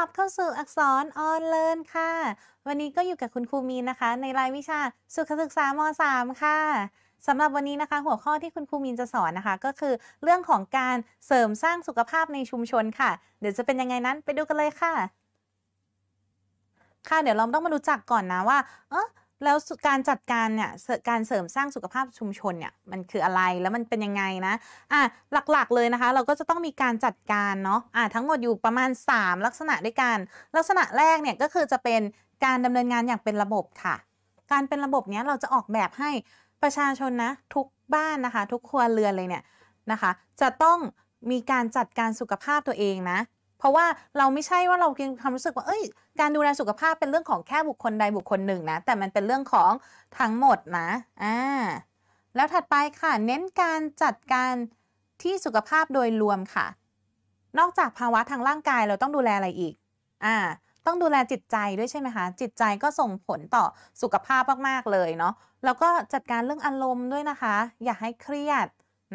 รับเข้าสู่อักษรออนเลิร์นค่ะ วันนี้ก็อยู่กับคุณครูมีนนะคะในรายวิชาสุขศึกษาม3ค่ะสำหรับวันนี้นะคะหัวข้อที่คุณครูมีนจะสอนนะคะ ก็คือเรื่องของการเสริมสร้างสุขภาพในชุมชนค่ะ เดี๋ยวจะเป็นยังไงนั้นไปดูกันเลยค่ะ ค่ะเดี๋ยวเราต้องมารู้จักก่อนนะ ว่าเออแล้วการจัดการเนี่ยการเสริมสร้างสุขภาพชุมชนเนี่ยมันคืออะไรแล้วมันเป็นยังไงนะอ่ะหลักๆเลยนะคะ เราก็จะต้องมีการจัดการเนาะอ่ะทั้งหมดอยู่ประมาณ 3 ลักษณะด้วยกัน ลักษณะแรกเนี่ยก็คือจะเป็นการดำเนินงานอย่างเป็นระบบค่ะ การเป็นระบบเนี้ยเราจะออกแบบให้ประชาชนนะ ทุกบ้านนะคะ ทุกครัวเรือนเลยเนี่ยนะคะ จะต้องมีการจัดการสุขภาพตัวเองนะเพราะว่าเราไม่ใช่ว่าเราเพียงความรู้สึกว่าเอ้ยการดูแลสุขภาพเป็นเรื่องของแค่บุคคลใดบุคคลหนึ่งนะแต่มันเป็นเรื่องของทั้งหมดนะอ่าแล้วถัดไปค่ะ เน้นการจัดการที่สุขภาพโดยรวมค่ะ นอกจากภาวะทางร่างกายเราต้องดูแลอะไรอีกอ่าต้องดูแลจิตใจด้วยใช่ไหมคะจิตใจก็ส่งผลต่อสุขภาพมากๆเลยเนาะแล้วก็จัดการเรื่องอารมณ์ด้วยนะคะ อย่าให้เครียด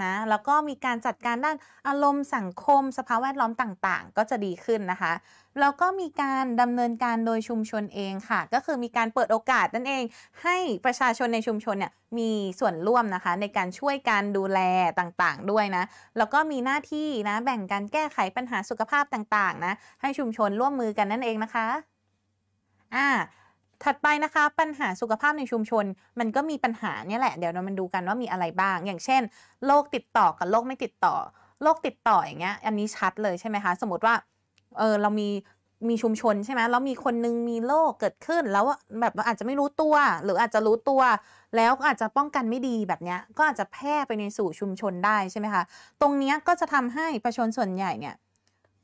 นะแล้วก็มีการจัดการด้านอารมณ์สังคมสภาพแวดล้อมต่าง ๆ ก็จะดีขึ้นนะคะแล้วก็มีการดำเนินการโดยชุมชนเองค่ะ ก็คือมีการเปิดโอกาสนั่นเอง ให้ประชาชนในชุมชนเนี่ยมีส่วนร่วมนะคะในการช่วยการดูแลต่างๆด้วยนะแล้วก็มีหน้าที่นะแบ่งการแก้ไขปัญหาสุขภาพต่างๆนะให้ชุมชนร่วมมือกันนั่นเองนะคะอ่าถัดไปนะคะปัญหาสุขภาพในชุมชนมันก็มีปัญหาเนี่ยแหละ เดี๋ยวเรามาดูกันว่ามีอะไรบ้าง อย่างเช่นโรคติดต่อกับโรคไม่ติดต่อโรคติดต่ออย่างเงี้ยอันนี้ชัดเลยใช่ไหมคะสมมติว่าเออเรามีมีชุมชนใช่ไหมแล้วมีคนนึงมีโรคเกิดขึ้นแล้วแบบอาจจะไม่รู้ตัวหรืออาจจะรู้ตัว แล้วก็อาจจะป้องกันไม่ดีแบบนี้ก็อาจจะแพร่ไปในสู่ชุมชนได้ใช่ไหมคะตรงนี้ก็จะทำให้ประชาชนส่วนใหญ่เนี่ย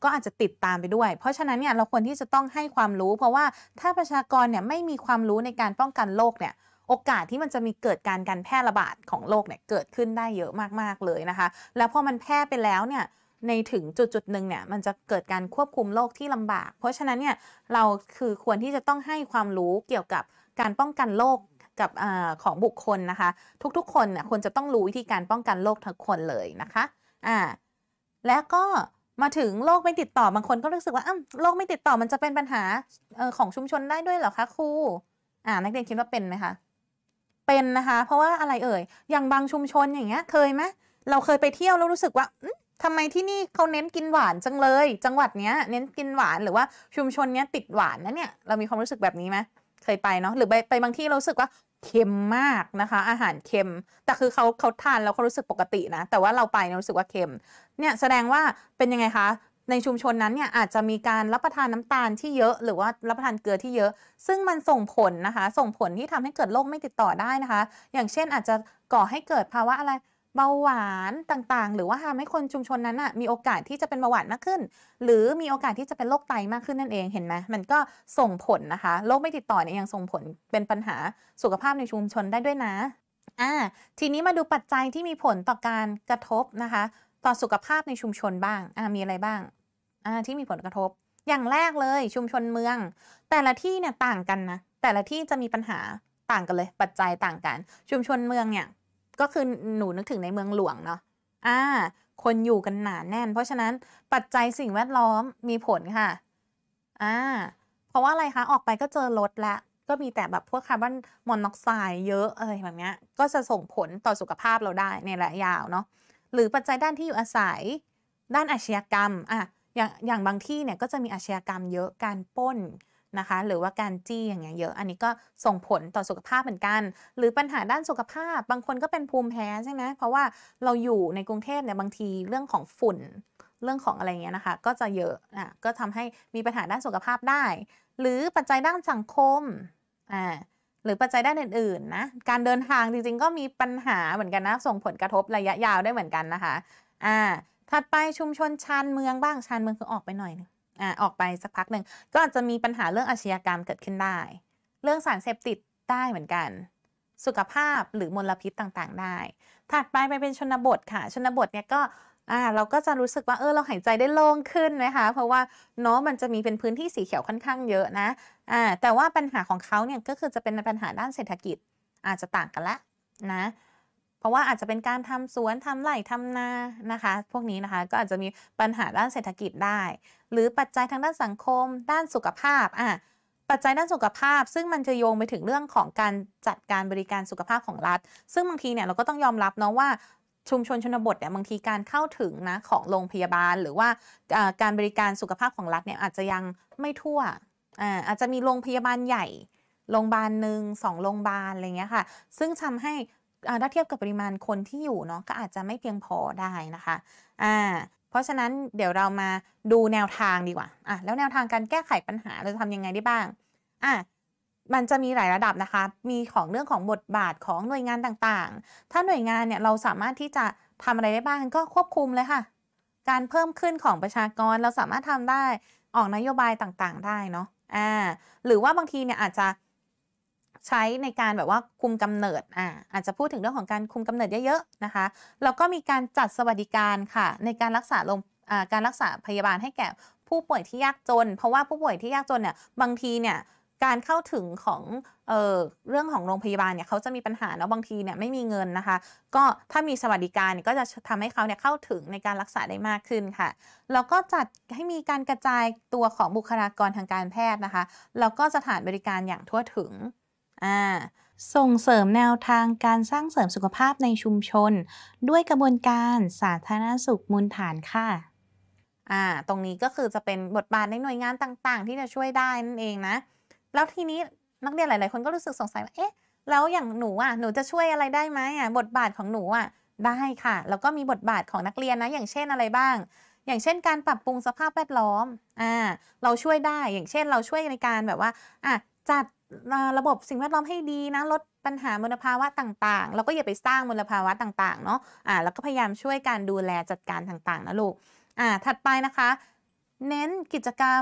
ก็อาจจะติดตามไปด้วย เพราะฉะนั้นเนี่ยเราควรที่จะต้องให้ความรู้ เพราะว่าถ้าประชากรเนี่ยไม่มีความรู้ในการป้องกันโรคเนี่ย โอกาสที่มันจะมีเกิดการการแพร่ระบาดของโรคเนี่ยเกิดขึ้นได้เยอะมากๆเลยนะคะ แล้วพอมันแพร่ไปแล้วเนี่ยในถึงจุดจุดหนึ่งเนี่ยมันจะเกิดการควบคุมโรคที่ลำบาก เพราะฉะนั้นเนี่ยเราคือควรที่จะต้องให้ความรู้เกี่ยวกับการป้องกันโรคกับอของบุคคลนะคะ ทุกๆคนเนี่ยควรจะต้องรู้วิธีการป้องกันโรคทุกคนเลยนะคะอ่าและก็มาถึงโรคไม่ติดต่อบางคนก็รู้สึกว่าอ้าโรคไม่ติดต่อมันจะเป็นปัญหาออของชุมชนได้ด้วยเหรอคะครูอ่านักเรียนคิดว่าเป็นไหมคะ เป็นนะคะ เพราะว่าอะไรเอ่ย อย่างบางชุมชนอย่างเงี้ยเคยไหมเราเคยไปเที่ยว แล้วรู้สึกว่าทำไมที่นี่เขาเน้นกินหวานจังเลย จังหวัดเนี้ยเน้นกินหวานหรือว่าชุมชนเนี้ยติดหวานนะเนี่ยเรามีความรู้สึกแบบนี้ไหมเคยไปเนาะหรือไปไปบางที่เราสึกว่าเค็มมากนะคะ อาหารเค็มแต่ คือเขาเขาทาน แล้วเขารู้ สึกปกตินะ แต่ว่าเราไปเนี่ยรู้สึกว่าเค็มเนี่ยแสดงว่าเป็น ยัง ไงคะ ในชุมชนนั้น เนี่ย อาจจะมีการรับประทาน น้ำตาลที่เยอะ หรือว่ารับประทานเกลือ ที่เยอะ ซึ่งมันส่งผลนะคะ ส่งผลที่ทำให้เกิดโรคไม่ติดต่อได้นะคะ อย่างเช่นอาจจะก่อให้เกิดภาวะอะไรเบาหวานต่างๆ หรือว่าทำให้คนชุมชนนั้นอะมีโอกาสที่จะเป็นเบาหวานมากขึ้น หรือมีโอกาสที่จะเป็นโรคไตมากขึ้นนั่นเองเห็นไหมมันก็ส่งผลนะคะโรคไม่ติดต่อเนี่ยยังส่งผลเป็นปัญหาสุขภาพในชุมชนได้ด้วยนะอ่าทีนี้มาดูปัจจัยที่มีผลต่อการกระทบนะคะ ต่อสุขภาพในชุมชนบ้างอ่ามีอะไรบ้างอ่าที่มีผลกระทบอย่างแรกเลยชุมชนเมือง แต่ละที่เนี่ยต่างกันนะแต่ละที่จะมีปัญหาต่างกันเลย ปัจจัยต่างกันชุมชนเมืองเนี่ยก็คือหนูนึกถึงในเมืองหลวงเนาะ อ่า คนอยู่กันหนาแน่น เพราะฉะนั้นปัจจัยสิ่งแวดล้อมมีผลค่ะ อ่า เพราะว่าอะไรคะ ออกไปก็เจอรถละก็มีแต่แบบพวกคาร์บอนมอนอกไซด์เยอะอะไรแบบนี้ก็จะส่งผลต่อสุขภาพเราได้ในระยะยาวเนาะ หรือปัจจัยด้านที่อยู่อาศัย ด้านอาชญากรรม อ่ะอย่างอย่างบางที่เนี่ยก็จะมีอาชญากรรมเยอะ การป้นนะคะ หรือว่าการจี้อย่างเงี้ยเยอะ อันนี้ก็ส่งผลต่อสุขภาพเหมือนกัน หรือปัญหาด้านสุขภาพ บางคนก็เป็นภูมิแพ้ใช่ไหมเพราะว่าเราอยู่ในกรุงเทพเนี่ยบางทีเรื่องของฝุ่นเรื่องของอะไรเงี้ยนะคะก็จะเยอะอ่ะก็ทำให้มีปัญหาด้านสุขภาพได้ หรือปัจจัยด้านสังคมอ่าหรือปัจจัยด้านอื่นๆนะ การเดินทางจริงๆก็มีปัญหาเหมือนกันนะส่งผลกระทบระยะยาวได้เหมือนกันนะคะอ่าถัดไปชุมชนชานเมืองบ้างชานเมืองคือออกไปหน่อยนึงอ่าออกไปสักพักหนึ่ง ก็อาจจะมีปัญหาเรื่องอาชญากรรมเกิดขึ้นได้ เรื่องสารเสพติดได้เหมือนกัน สุขภาพหรือมลพิษต่างๆ ได้ ถัดไปไปเป็นชนบทค่ะชนบทเนี่ยก็อ่าเราก็จะรู้สึกว่าเออเราหายใจได้โล่งขึ้นนะคะ เพราะว่าเนาะมันจะมีเป็นพื้นที่สีเขียวค่อนข้างเยอะนะอ่าแต่ว่าปัญหาของเขาเนี่ยก็คือจะเป็นปัญหาด้านเศรษฐกิจอาจจะต่างกันละนะเพราะว่า อาจจะเป็นการทำสวนทำไร่ทำนานะคะพวกนี้นะคะก็อาจจะมีปัญหาด้านเศรษฐกิจได้ หรือปัจจัยทางด้านสังคมด้านสุขภาพอ่ะปัจจัยด้านสุขภาพ ซึ่งมันจะโยงไปถึงเรื่องของการจัดการบริการสุขภาพของ รัฐ ซึ่งบางทีเนี่ยเราก็ต้องยอมรับเนาะว่าชุมชนชนบทเนี่ยบางทีการเข้าถึงนะของโรงพยาบาล หรือว่าการบริการสุขภาพของรัฐเนี่ยอาจจะยังไม่ทั่วอาอาจจะมีโรงพยาบาลใหญ่โรงพยาบาลหนึ่งสองโรงพยาบาลอะไรเงี้ยค่ะซึ่งทำให้ถ้าเทียบกับปริมาณคนที่อยู่เนาะก็อาจจะไม่เพียงพอได้นะคะอ่าเพราะฉะนั้นเดี๋ยวเรามาดูแนวทางดีกว่าอ่ะแล้วแนวทางการแก้ไขปัญหาเราจะทำยังไงได้บ้างอ่ะมันจะมีหลายระดับนะคะ มีของเรื่องของบทบาทของหน่วยงานต่างๆ ถ้าหน่วยงานเนี่ยเราสามารถที่จะทำอะไรได้บ้างก็ควบคุมเลยค่ะ การเพิ่มขึ้นของประชากรเราสามารถทำได้ ออกนโยบายต่างๆ ได้เนาะอ่าหรือว่าบางทีเนี่ยอาจจะใช้ในการแบบว่าคุมกำเนิดอ่าอาจจะพูดถึงเรื่องของการคุมกำเนิดเยอะๆนะคะแล้วก็มีการจัดสวัสดิการค่ะในการรักษาลงการรักษาพยาบาลให้แก่ผู้ป่วยที่ยากจน เพราะว่าผู้ป่วยที่ยากจนเนี่ยบางทีเนี่ยการเข้าถึงของเออเรื่องของโรงพยาบาลเนี่ยเขาจะมีปัญหาเนาะบางทีเนี่ยไม่มีเงินนะคะก็ถ้ามีสวัสดิการก็จะทำให้เขาเนี่ยเข้าถึงในการรักษาได้มากขึ้นค่ะแล้วก็จัดให้มีการกระจายตัวของบุคลากรทางการแพทย์นะคะแล้วก็สถานบริการอย่างทั่วถึงอ่าส่งเสริมแนวทางการสร้างเสริมสุขภาพในชุมชน ด้วยกระบวนการสาธารณสุขมูลฐานค่ะอ่าตรงนี้ก็คือจะเป็นบทบาทในหน่วยงานต่างๆ ที่จะช่วยได้นั่นเองนะแล้วทีนี้นักเรียนหลาย ๆ คนก็รู้สึกสงสัยว่าเอ๊ะ แล้วอย่างหนูอ่ะ หนูจะช่วยอะไรได้ไหมอ่ะ บทบาทของหนูอ่ะ ได้ค่ะแล้วก็มีบทบาทของนักเรียนนะ อย่างเช่นอะไรบ้าง อย่างเช่นการปรับปรุงสภาพแวดล้อมอ่าเราช่วยได้อย่างเช่นเราช่วยในการแบบว่าอ่ะจัดระบบสิ่งแวดล้อมให้ดีนะ ลดปัญหามลภาวะต่าง ๆ แล้วก็อย่าไปสร้างมลภาวะต่างๆเนาะอ่าแล้วก็พยายามช่วยการดูแลจัดการต่างๆนะลูกอ่าถัดไปนะคะ เน้นกิจกรรม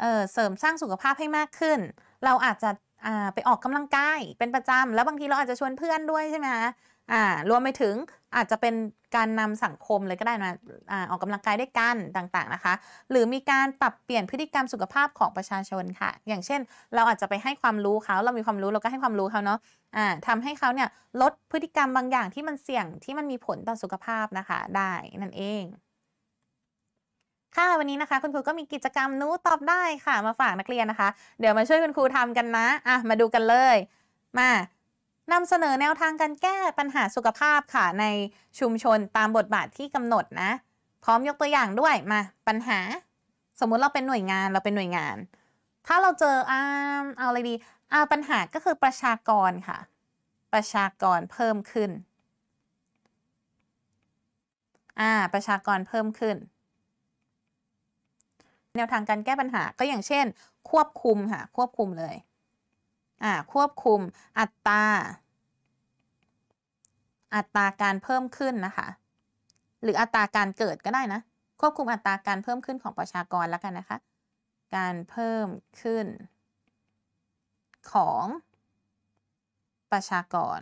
เเสริมสร้างสุขภาพให้มากขึ้น เราอาจจะไปออกกำลังกายเป็นประจำ แล้วบางทีเราอาจจะชวนเพื่อนด้วยใช่ไหมคะอ่ารวมไปถึงอาจจะเป็นการนำสังคมเลยก็ได้นะอ่า ออกกำลังกายด้วยกันต่างๆนะคะ หรือมีการปรับเปลี่ยนพฤติกรรมสุขภาพของประชาชนค่ะ อย่างเช่นเราอาจจะไปให้ความรู้เขาเรามีความรู้เราก็ให้ความรู้เขาเนาะอ่าทำให้เขาเนี่ยลดพฤติกรรมบางอย่างที่มันเสี่ยงที่มันมีผลต่อสุขภาพนะคะได้นั่นเองค่ะวันนี้นะคะคุณครูก็มีกิจกรรมนู้ตอบได้ค่ะ มาฝากนักเรียนนะคะเดี๋ยวมาช่วยคุณครูทำกันนะอ่ะมาดูกันเลย มานำเสนอแนวทางการแก้ปัญหาสุขภาพค่ะในชุมชนตามบทบาทที่กำหนดนะ พร้อมยกตัวอย่างด้วยมา ปัญหาสมมุติเราเป็นหน่วยงานเราเป็นหน่วยงาน ถ้าเราเจออ่าเอาอะไรดีอ่าปัญหาก็คือประชากรค่ะ ประชากรเพิ่มขึ้นอ่าประชากรเพิ่มขึ้นแนวทาง การแก้ปัญหาก็อย่างเช่น ควบคุมค่ะควบคุมเลยอ่าควบคุมอัตรา อัตราการเพิ่มขึ้นนะคะหรืออัตราการเกิดก็ได้นะควบคุมอัตราการเพิ่มขึ้นของประชากรแล้วกันนะคะการเพิ่มขึ้น ของประชากร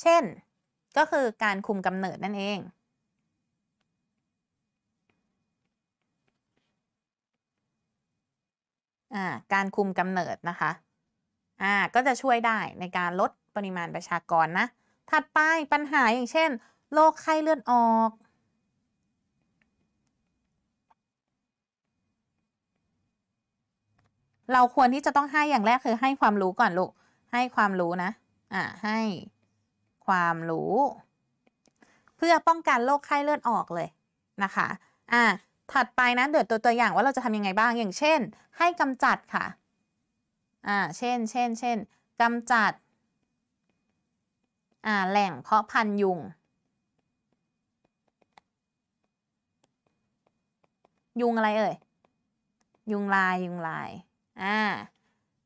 เช่นก็คือการคุมกำเนิดนั่นเองการคุมกำเนิดนะคะอ่าก็จะช่วยได้ในการลดปริมาณประชากรนะ ถัดไปปัญหาอย่างเช่นโรคไข้เลือดออก เราควรที่จะต้องให้อย่างแรกคือให้ความรู้ก่อนลูก ให้ความรู้นะอ่าให้ความรู้ เพื่อป้องกันโรคไข้เลือดออกเลยนะคะอ่าถัดไปนะเดือดตัวตัวอย่างว่าเราจะทำยังไงบ้างอย่างเช่น ให้กำจัดค่ะ อ่าเช่นเช่นเช่นกำจัด อ่าแหล่งเพาะพันยุง ยุงอะไรเอ่ย ยุงลายยุงลายอ่า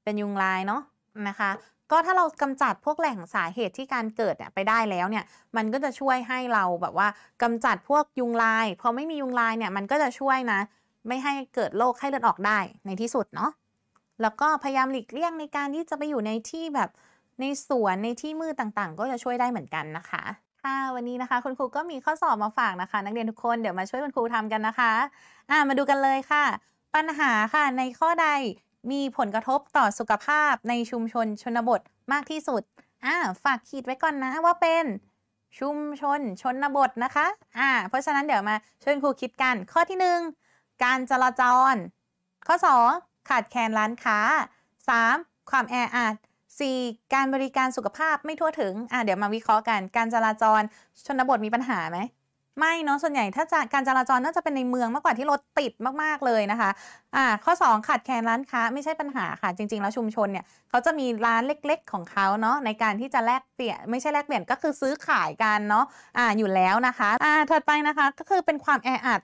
เป็นยุงลายเนาะนะคะก็ถ้าเรากำจัดพวกแหล่งสาเหตุที่การเกิดเนี่ยไปได้แล้วเนี่ย มันก็จะช่วยให้เราแบบว่า กำจัดพวกยุงลายพอไม่มียุงลายเนี่ยมันก็จะช่วยนะไม่ให้เกิดโรคไข้เลือดออกได้ในที่สุด เนาะแล้วก็พยายามหลีกเลี่ยงในการที่จะไปอยู่ในที่แบบ ในสวนในที่มืดต่าง ๆ ก็จะช่วยได้เหมือนกันนะคะค่ะวันนี้นะคะคุณครูก็มีข้อสอบมาฝากนะคะ นักเรียนทุกคนเดี๋ยวมาช่วยคุณครูทำกันนะคะอ่ามาดูกันเลยค่ะ ปัญหาค่ะในข้อใดมีผลกระทบต่อสุขภาพในชุมชนชนบทมากที่สุด อ่า ฝากขีดไว้ก่อนนะว่าเป็น ชุมชนชนบทนะคะ อ่า เพราะฉะนั้นเดี๋ยวมาชวนครูคิดกัน ข้อที่ 1 การจราจร ข้อ2ขาดแคลนร้านค้า 3. ความแออัด 4. การบริการสุขภาพไม่ทั่วถึง อ่าเดี๋ยวมาวิเคราะห์กัน การจราจรชนบทมีปัญหาไหมไม่เนาะส่วนใหญ่ถ้าจะการจราจรน่าจะเป็นในเมืองมากกว่าที่รถติดมากๆเลยนะคะอ่าข้อ 2ขาดแคลนร้านค้าไม่ใช่ปัญหาค่ะจริงๆ แล้วชุมชนเนี่ยเขาจะมีร้านเล็กๆของเขาเนาะในการที่จะแลกเปลี่ยนไม่ใช่แลกเปลี่ยนก็คือซื้อขายกันเนาะอ่าอยู่แล้วนะคะอ่าถัดไปนะคะก็คือเป็นความแออัด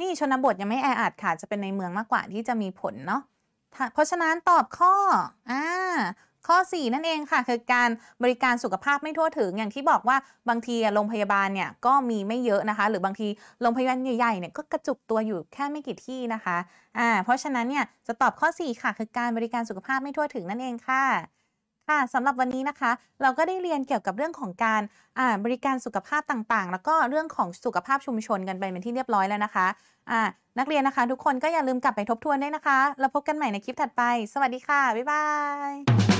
นี่ชนบทยังไม่แออัดค่ะจะเป็นในเมืองมากกว่าที่จะมีผลเนาะเพราะฉะนั้นตอบข้ออ่าข้อ4นั่นเองค่ะคือการบริการสุขภาพไม่ทั่วถึง อย่างที่บอกว่าบางทีโรงพยาบาลเนี่ยก็มีไม่เยอะนะคะ หรือบางทีโรงพยาบาลใหญ่ๆ เนี่ยก็กระจุกตัวอยู่แค่ไม่กี่ที่นะคะอ่าเพราะฉะนั้นเนี่ยจะตอบข้อ4ค่ะคือการบริการสุขภาพไม่ทั่วถึงนั่นเองค่ะค่ะสำหรับวันนี้นะคะเราก็ได้เรียนเกี่ยวกับเรื่องของการบริการสุขภาพต่างๆ แล้วก็เรื่องของสุขภาพชุมชนกันไปเป็นที่เรียบร้อยแล้วนะคะะนักเรียนนะคะทุกคนก็อย่าลืมกลับไปทบทวนด้วยนะคะแล้วพบกันใหม่ในคลิปถัดไป สวัสดีค่ะบ๊ายบาย